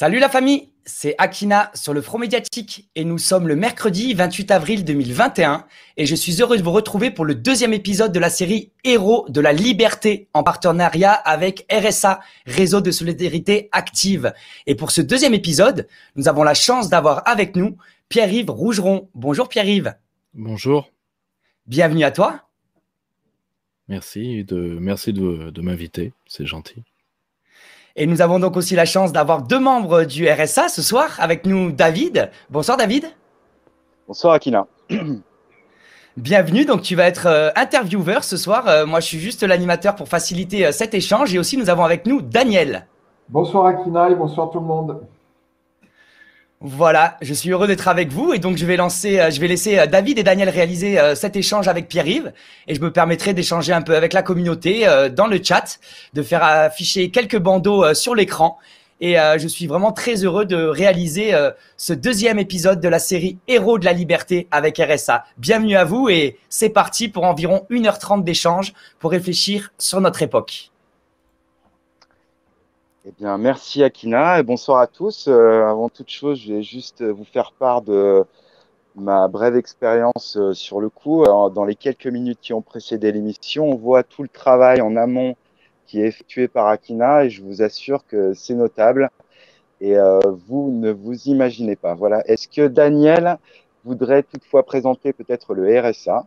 Salut la famille, c'est Akina sur le Front Médiatique et nous sommes le mercredi 28 avril 2021 et je suis heureux de vous retrouver pour le deuxième épisode de la série Héros de la Liberté en partenariat avec RSA, Réseau de Solidarité Active. Et pour ce deuxième épisode, nous avons la chance d'avoir avec nous Pierre-Yves Rougeron. Bonjour Pierre-Yves. Bonjour. Bienvenue à toi. Merci de, merci de m'inviter, c'est gentil. Et nous avons donc aussi la chance d'avoir deux membres du RSA ce soir avec nous, David. Bonsoir David. Bonsoir Akina. Bienvenue, donc tu vas être euh, interviewer ce soir. Euh, moi je suis juste l'animateur pour faciliter euh, cet échange et aussi nous avons avec nous Daniel. Bonsoir Akina et bonsoir tout le monde. Voilà, je suis heureux d'être avec vous et donc je vais lancer, euh, je vais laisser euh, David et Daniel réaliser euh, cet échange avec Pierre-Yves et je me permettrai d'échanger un peu avec la communauté dans le chat, de faire afficher quelques bandeaux sur l'écran et je suis vraiment très heureux de réaliser ce deuxième épisode de la série Héros de la liberté avec RSA. Bienvenue à vous et c'est parti pour environ 1h30 d'échange pour réfléchir sur notre époque. Eh bien, merci Akina et bonsoir à tous. Euh, avant toute chose, je vais juste vous faire part de ma brève expérience euh, sur le coup. dans les quelques minutes qui ont précédé l'émission, on voit tout le travail en amont qui est effectué par Akina et je vous assure que c'est notable et euh, vous ne vous imaginez pas. Voilà. Est-ce que Daniel voudrait toutefois présenter peut-être le RSA